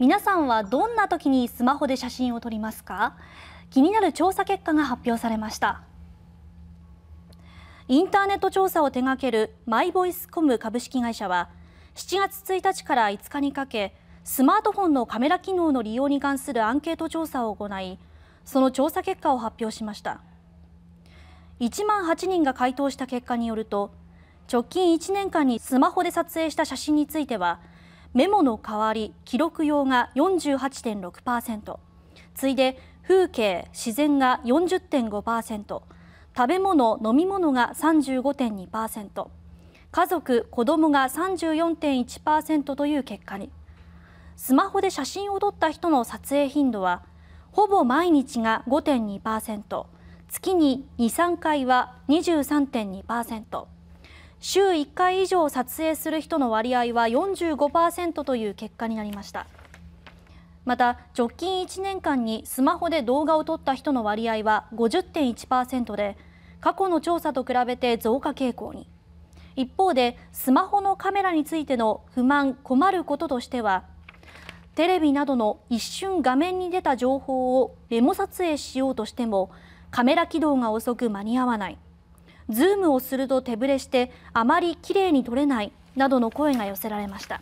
皆さんはどんな時にスマホで写真を撮りますか気になる調査結果が発表されましたインターネット調査を手掛けるマイボイスコム株式会社は7月1日から5日にかけスマートフォンのカメラ機能の利用に関するアンケート調査を行いその調査結果を発表しました1万8人が回答した結果によると直近1年間にスマホで撮影した写真についてはメモの代わり記録用が48.6%次いで風景自然が40.5%食べ物飲み物が35.2%家族子どもが34.1%という結果にスマホで写真を撮った人の撮影頻度はほぼ毎日が5.2%月に23回は23.2%。週1回以上撮影する人の割合は45%という結果になりましたまた直近1年間にスマホで動画を撮った人の割合は50.1%で過去の調査と比べて増加傾向に一方でスマホのカメラについての不満困ることとしてはテレビなどの一瞬画面に出た情報をメモ撮影しようとしてもカメラ起動が遅く間に合わないズームをすると手ぶれしてあまりきれいに撮れないなどの声が寄せられました。